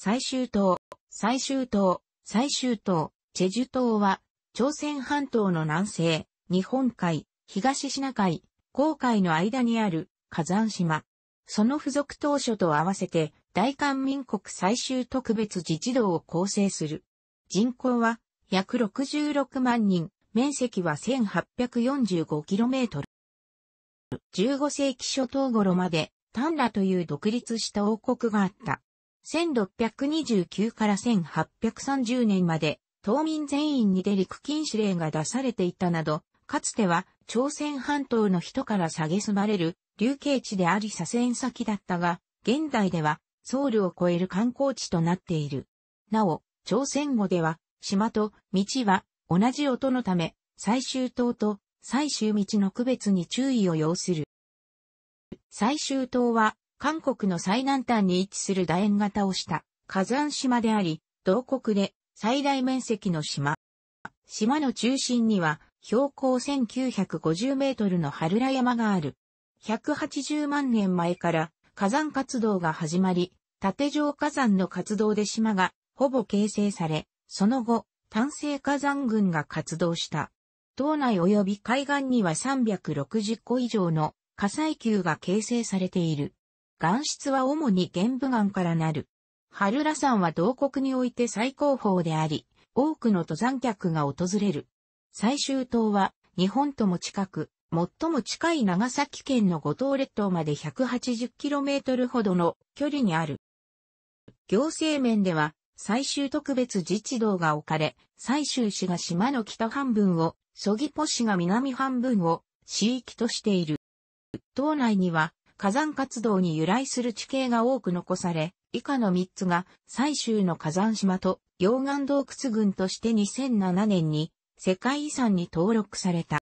最終島、最終島、最終島、チェジュ島は、朝鮮半島の南西、日本海、東シナ海、黄海の間にある火山島。その付属島初と合わせて、大韓民国最終特別自治道を構成する。人口は約66万人、面積は 1845km。15世紀初頭頃まで、丹羅という独立した王国があった。1629から1830年まで、島民全員に出陸禁止令が出されていたなど、かつては朝鮮半島の人から蔑まれる流刑地であり左遷先だったが、現代ではソウルを超える観光地となっている。なお、朝鮮語では、島と道は同じ音のため、最終島と最終道の区別に注意を要する。最終島は韓国の最南端に位置する楕円型をした火山島であり、同国で最大面積の島。島の中心には標高1950メートルの春ら山がある。180万年前から火山活動が始まり、縦状火山の活動で島がほぼ形成され、その後、単成火山群が活動した。島内及び海岸には360個以上の火砕球が形成されている。岩質は主に玄武岩からなる。春羅山は同国において最高峰であり、多くの登山客が訪れる。最終島は日本とも近く、最も近い長崎県の五島列島まで 180km ほどの距離にある。行政面では最終特別自治道が置かれ、最終市が島の北半分を、そぎポ市が南半分を市域としている。島内には火山活動に由来する地形が多く残され、以下の3つが、最終の火山島と、溶岩洞窟群として2007年に、世界遺産に登録された。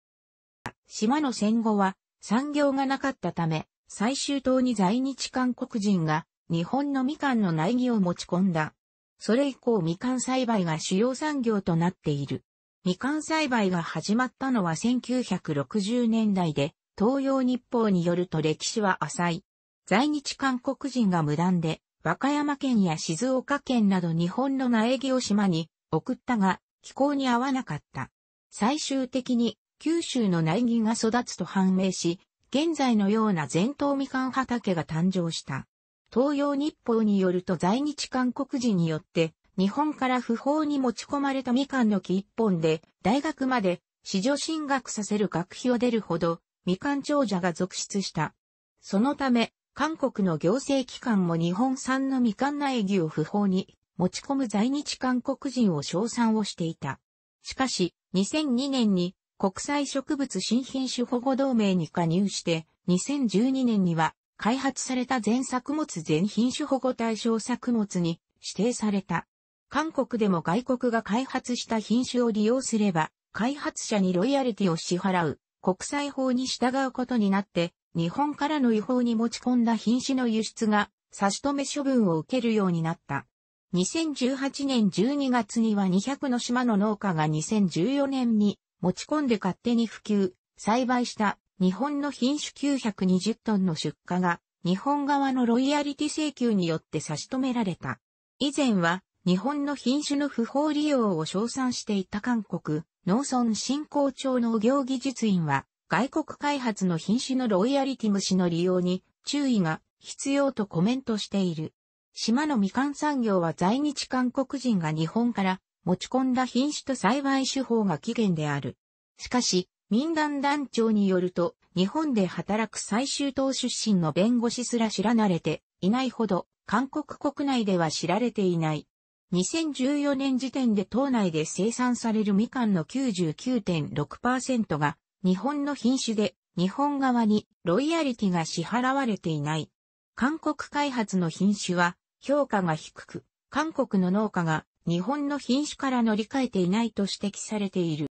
島の戦後は、産業がなかったため、最終島に在日韓国人が、日本のみかんの苗木を持ち込んだ。それ以降みかん栽培が主要産業となっている。みかん栽培が始まったのは1960年代で、東洋日報によると歴史は浅い。在日韓国人が無断で、和歌山県や静岡県など日本の苗木を島に送ったが、気候に合わなかった。最終的に九州の苗木が育つと判明し、現在のような全島みかん畑が誕生した。東洋日報によると在日韓国人によって日本から不法に持ち込まれたみかんの木一本で大学まで市場進学させる学費を出るほど未完長者が続出した。そのため、韓国の行政機関も日本産の未完苗木を不法に持ち込む在日韓国人を称賛をしていた。しかし、2002年に国際植物新品種保護同盟に加入して、2012年には開発された全作物全品種保護対象作物に指定された。韓国でも外国が開発した品種を利用すれば、開発者にロイヤリティを支払う国際法に従うことになって、日本からの違法に持ち込んだ品種の輸出が差し止め処分を受けるようになった。2018年12月には200の島の農家が2014年に持ち込んで勝手に普及、栽培した日本の品種920トンの出荷が日本側のロイヤリティ請求によって差し止められた。以前は日本の品種の不法利用を称賛していた韓国、農村振興庁農業技術院は、外国開発の品種のロイヤリティ虫の利用に注意が必要とコメントしている。島のみかん産業は在日韓国人が日本から持ち込んだ品種と栽培手法が起源である。しかし、民団団長によると、日本で働く最終党出身の弁護士すら知らなれていないほど、韓国国内では知られていない。2014年時点で島内で生産されるみかんの99.6%が日本の品種で日本側にロイヤリティが支払われていない。韓国開発の品種は評価が低く、韓国の農家が日本の品種から乗り換えていないと指摘されている。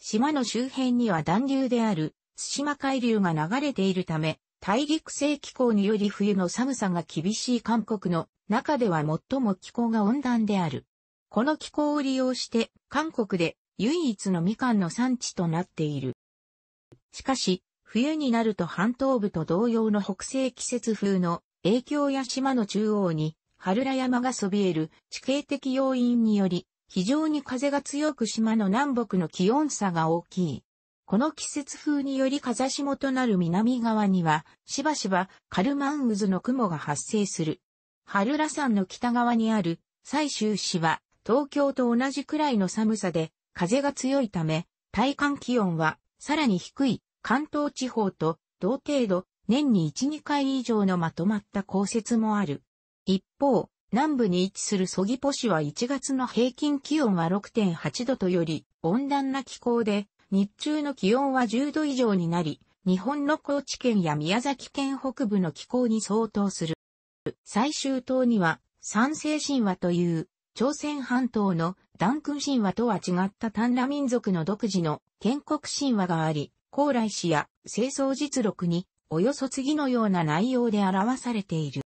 島の周辺には暖流である対馬海流が流れているため、大陸性気候により冬の寒さが厳しい韓国の中では最も気候が温暖である。この気候を利用して韓国で唯一のみかんの産地となっている。しかし、冬になると半東部と同様の北西季節風の影響や島の中央に春ら山がそびえる地形的要因により非常に風が強く島の南北の気温差が大きい。この季節風により風下となる南側には、しばしばカルマン渦の雲が発生する。春ら山の北側にある西州市は、東京と同じくらいの寒さで、風が強いため、体感気温はさらに低い関東地方と同程度、年に1、2回以上のまとまった降雪もある。一方、南部に位置するソギポ市は1月の平均気温は6.8度とより、温暖な気候で、日中の気温は10度以上になり、日本の高知県や宮崎県北部の気候に相当する。最終島には、三世神話という、朝鮮半島の断君神話とは違った丹羅民族の独自の建国神話があり、高麗史や清掃実録に、およそ次のような内容で表されている。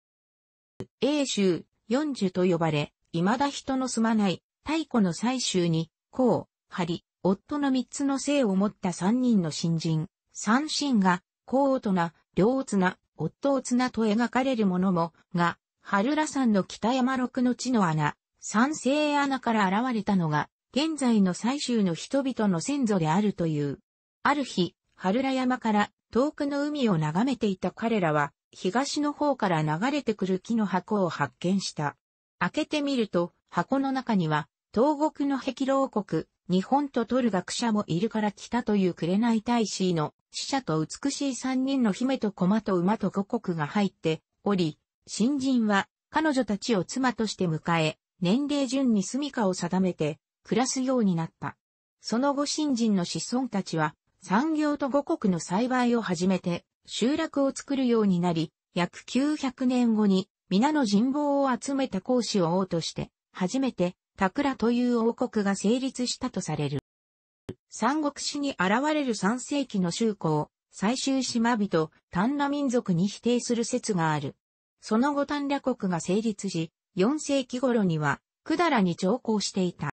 英州、四樹と呼ばれ、未だ人の住まない、太古の最終に、甲、張、夫の三つの姓を持った三人の新人、三神が、高大人、両綱、夫を綱と描かれるものも、が、春羅山の北山六の地の穴、三世穴から現れたのが、現在の最終の人々の先祖であるという。ある日、春羅山から遠くの海を眺めていた彼らは、東の方から流れてくる木の箱を発見した。開けてみると、箱の中には、東国の壁牢国、日本と取る学者もいるから来たという紅大使の死者と美しい三人の姫と駒と馬と五国が入っており、新人は彼女たちを妻として迎え、年齢順に住処を定めて暮らすようになった。その後新人の子孫たちは産業と五国の栽培を始めて集落を作るようになり、約900年後に皆の人望を集めた講師を王として、初めてタクラという王国が成立したとされる。三国志に現れる三世紀の宗公、最終島人、丹羅民族に否定する説がある。その後丹羅国が成立し、四世紀頃には、だらに長工していた。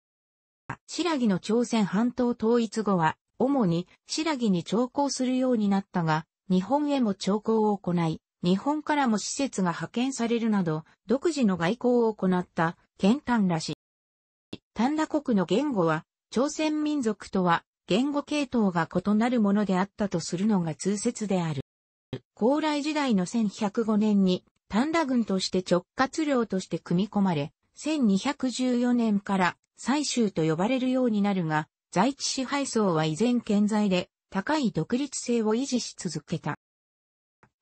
白木の朝鮮半島統一後は、主に白木に長工するようになったが、日本へも長工を行い、日本からも施設が派遣されるなど、独自の外交を行った、剣丹らし丹羅国の言語は、朝鮮民族とは言語系統が異なるものであったとするのが通説である。高麗時代の1105年に丹羅軍として直轄領として組み込まれ、1214年から最州と呼ばれるようになるが、在地支配層は依然健在で、高い独立性を維持し続けた。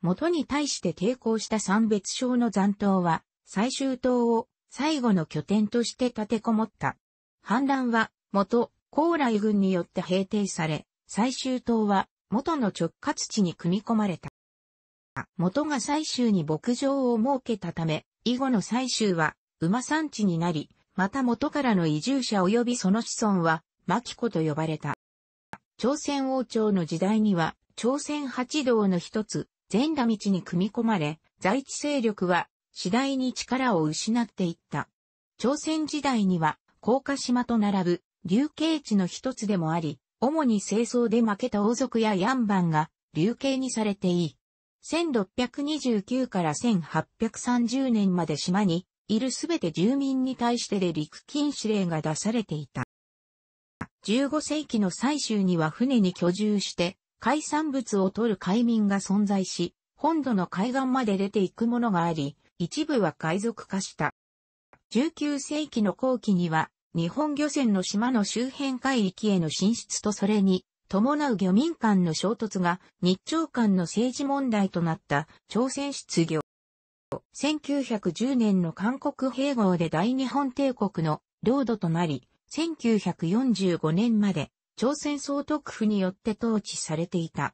元に対して抵抗した三別省の残党は、最州島を最後の拠点として立てこもった。反乱は元高麗軍によって平定され、最終島は元の直轄地に組み込まれた。元が最終に牧場を設けたため、以後の最終は馬産地になり、また元からの移住者及びその子孫は、牧子と呼ばれた。朝鮮王朝の時代には、朝鮮八道の一つ、善田道に組み込まれ、在地勢力は次第に力を失っていった。朝鮮時代には甲賀島と並ぶ、流刑地の一つでもあり、主に清掃で負けた王族やヤンバンが、流刑にされていい。1629から1830年まで島に、いるすべて住民に対してで陸禁止令が出されていた。15世紀の最終には船に居住して、海産物を取る海民が存在し、本土の海岸まで出ていくものがあり、一部は海賊化した。19世紀の後期には、日本漁船の島の周辺海域への進出とそれに、伴う漁民間の衝突が日朝間の政治問題となった朝鮮失業。1910年の韓国併合で大日本帝国の領土となり、1945年まで朝鮮総督府によって統治されていた。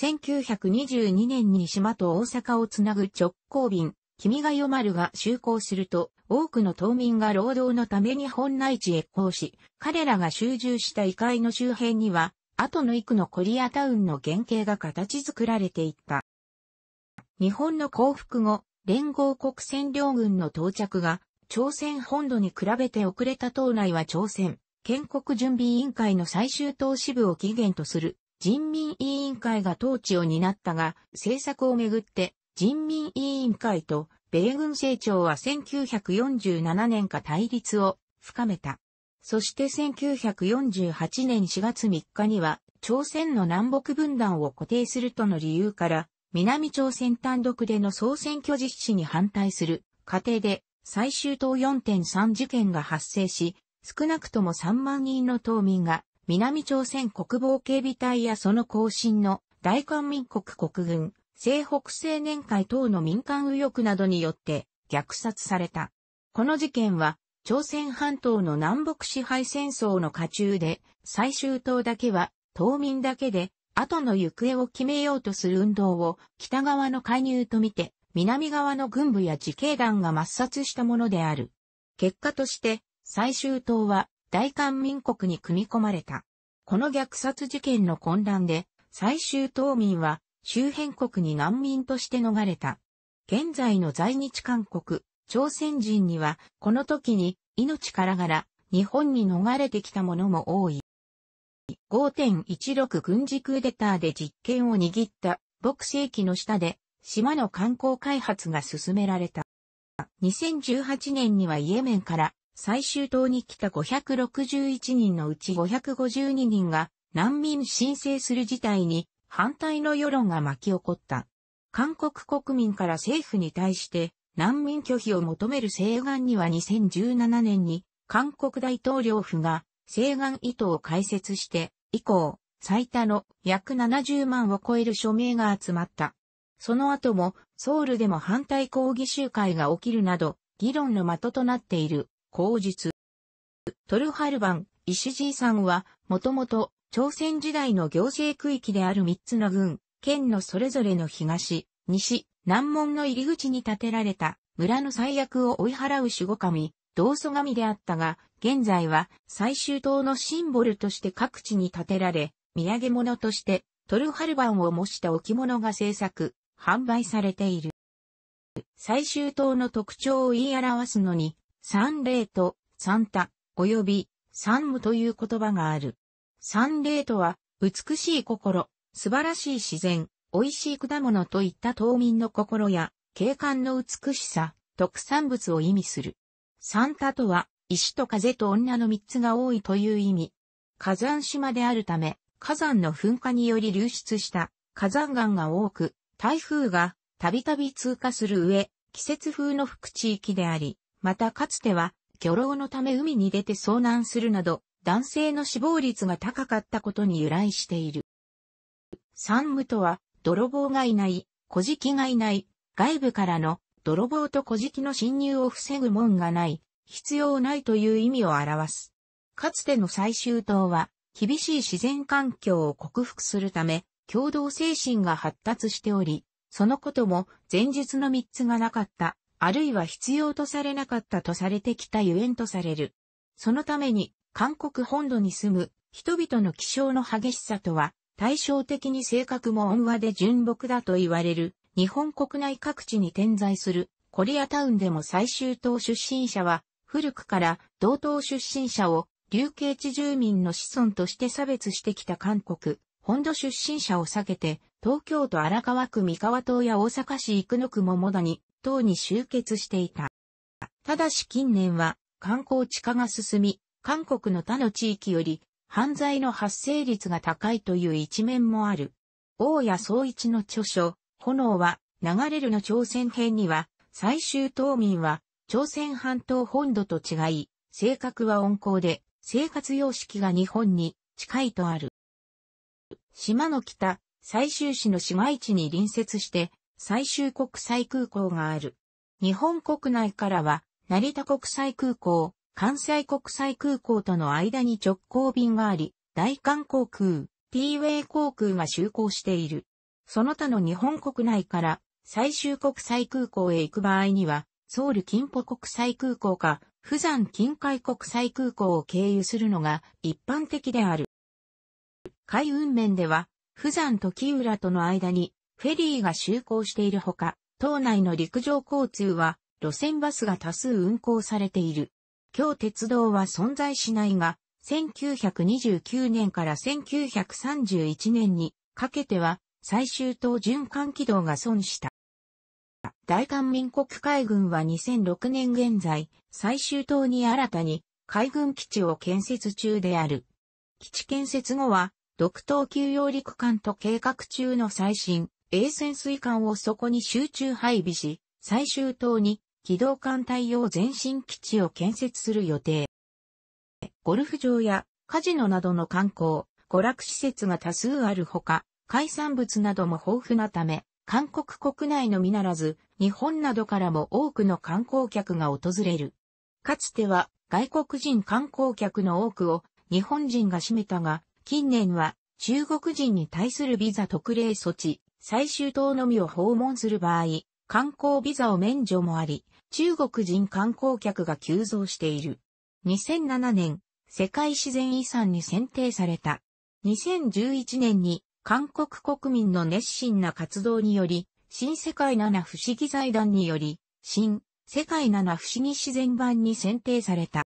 1922年に島と大阪をつなぐ直行便、君がまるが就航すると、多くの島民が労働のために本内地へ行し、彼らが集中した異界の周辺には、後の幾のコリアタウンの原型が形作られていった。日本の降伏後、連合国占領軍の到着が、朝鮮本土に比べて遅れた島内は朝鮮、建国準備委員会の最終党支部を起源とする人民委員会が統治を担ったが、政策をめぐって人民委員会と米軍成長は1947年か対立を深めた。そして1948年4月3日には、朝鮮の南北分断を固定するとの理由から、南朝鮮単独での総選挙実施に反対する過程で、最終党4.3事件が発生し、少なくとも3万人の島民が、南朝鮮国防警備隊やその後進の大韓民国国軍、西北青年会等の民間右翼などによって虐殺された。この事件は、朝鮮半島の南北支配戦争の下中で、最終党だけは、島民だけで、後の行方を決めようとする運動を、北側の介入とみて、南側の軍部や自警団が抹殺したものである。結果として、最終党は、大韓民国に組み込まれた。この虐殺事件の混乱で、最終島民は、周辺国に難民として逃れた。現在の在日韓国、朝鮮人には、この時に命からがら日本に逃れてきた者も多い。5.16軍事クーデターで実権を握った牧世紀の下で島の観光開発が進められた。2018年にはイエメンから最終島に来た561人のうち552人が難民申請する事態に反対の世論が巻き起こった。韓国国民から政府に対して難民拒否を求める請願には2017年に韓国大統領府が請願意図を解説して以降最多の約70万を超える署名が集まった。その後もソウルでも反対抗議集会が起きるなど議論の的となっている口述。トルハルバン、イジーさんはもともと朝鮮時代の行政区域である3つの郡、県のそれぞれの東、西、南門の入り口に建てられた村の最悪を追い払う守護神、道祖神であったが、現在は最終島のシンボルとして各地に建てられ、土産物としてトルハルバンを模した置物が製作、販売されている。最終島の特徴を言い表すのに、三霊と三多、及び三無という言葉がある。三霊とは、美しい心、素晴らしい自然、美味しい果物といった島民の心や、景観の美しさ、特産物を意味する。三田とは、石と風と女の三つが多いという意味。火山島であるため、火山の噴火により流出した火山岩が多く、台風がたびたび通過する上、季節風の吹く地域であり、またかつては、漁労のため海に出て遭難するなど、男性の死亡率が高かったことに由来している。三無とは、泥棒がいない、小敷がいない、外部からの泥棒と小敷の侵入を防ぐ門がない、必要ないという意味を表す。かつての最終島は、厳しい自然環境を克服するため、共同精神が発達しており、そのことも前述の三つがなかった、あるいは必要とされなかったとされてきたゆえんとされる。そのために韓国本土に住む人々の気象の激しさとは、対照的に性格も温和で純朴だと言われる、日本国内各地に点在する、コリアタウンでも最終党出身者は、古くから同党出身者を、流刑地住民の子孫として差別してきた韓国、本土出身者を避けて、東京都荒川区三河島や大阪市生野区桃谷、等に集結していた。ただし近年は、観光地化が進み、韓国の他の地域より犯罪の発生率が高いという一面もある。大谷総一の著書、炎は流れるの朝鮮編には、最終島民は朝鮮半島本土と違い、性格は温厚で、生活様式が日本に近いとある。島の北、最終市の市街地に隣接して、最終国際空港がある。日本国内からは、成田国際空港、関西国際空港との間に直行便があり、大韓航空、P ウェイ航空が就航している。その他の日本国内から最終国際空港へ行く場合には、ソウル近保国際空港か、釜山近海国際空港を経由するのが一般的である。海運面では、釜山と木浦との間にフェリーが就航しているほか、島内の陸上交通は路線バスが多数運行されている。今日鉄道は存在しないが、1929年から1931年にかけては最終島循環軌道が損した。大韓民国海軍は2006年現在、最終島に新たに海軍基地を建設中である。基地建設後は、独島休養陸艦と計画中の最新、衛潜水艦をそこに集中配備し、最終島に機動艦隊用前進基地を建設する予定。ゴルフ場やカジノなどの観光、娯楽施設が多数あるほか、海産物なども豊富なため、韓国国内のみならず、日本などからも多くの観光客が訪れる。かつては外国人観光客の多くを日本人が占めたが、近年は中国人に対するビザ特例措置、最終島のみを訪問する場合、観光ビザを免除もあり、中国人観光客が急増している。2007年、世界自然遺産に選定された。2011年に韓国国民の熱心な活動により、新世界七不思議財団により、新世界七不思議自然版に選定された。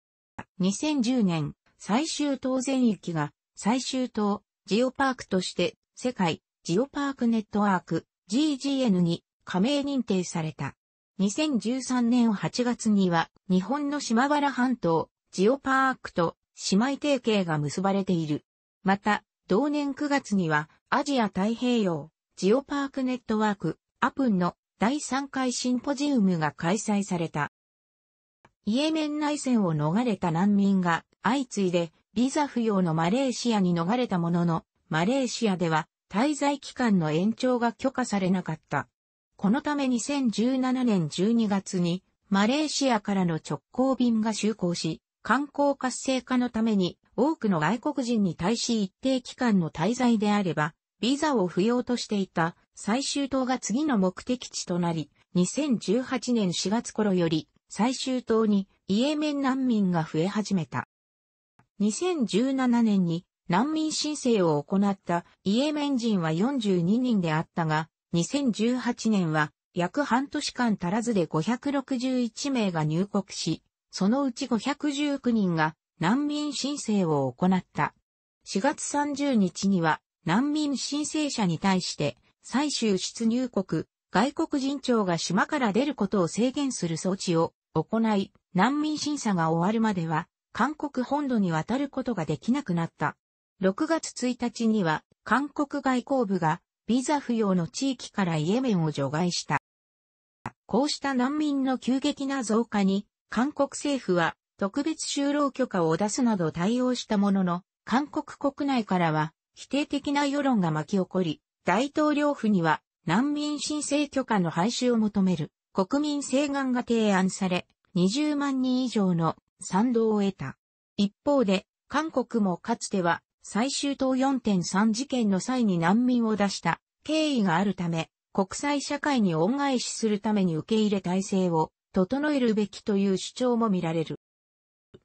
2010年、最終島全域が最終島ジオパークとして世界ジオパークネットワーク GGN に加盟認定された。2013年8月には日本の島原半島、ジオパークと姉妹提携が結ばれている。また、同年9月にはアジア太平洋、ジオパークネットワーク、アプンの第3回シンポジウムが開催された。イエメン内戦を逃れた難民が相次いでビザ不要のマレーシアに逃れたものの、マレーシアでは滞在期間の延長が許可されなかった。このため2017年12月にマレーシアからの直行便が就航し、観光活性化のために多くの外国人に対し一定期間の滞在であれば、ビザを不要としていた最終島が次の目的地となり、2018年4月頃より最終島にイエメン難民が増え始めた。2017年に難民申請を行ったイエメン人は42人であったが、2018年は約半年間足らずで561名が入国し、そのうち519人が難民申請を行った。4月30日には難民申請者に対して最終出入国、外国人庁が島から出ることを制限する措置を行い、難民審査が終わるまでは韓国本土に渡ることができなくなった。6月1日には韓国外交部がビザ不要の地域からイエメンを除外した。こうした難民の急激な増加に、韓国政府は特別就労許可を出すなど対応したものの、韓国国内からは否定的な世論が巻き起こり、大統領府には難民申請許可の廃止を求める国民請願が提案され、20万人以上の賛同を得た。一方で、韓国もかつては最終党4.3事件の際に難民を出した経緯があるため、国際社会に恩返しするために受け入れ体制を整えるべきという主張も見られる。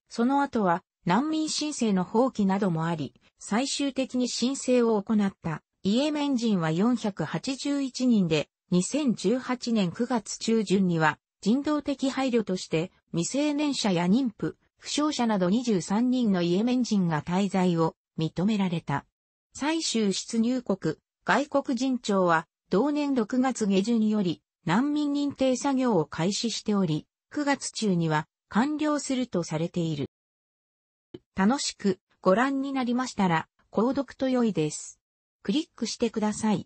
その後は難民申請の放棄などもあり、最終的に申請を行ったイエメン人は481人で、2018年9月中旬には人道的配慮として未成年者や妊婦、負傷者など23人のイエメン人が滞在を認められた。最終出入国、外国人庁は、同年6月下旬により、難民認定作業を開始しており、9月中には完了するとされている。楽しくご覧になりましたら、購読と良いです。クリックしてください。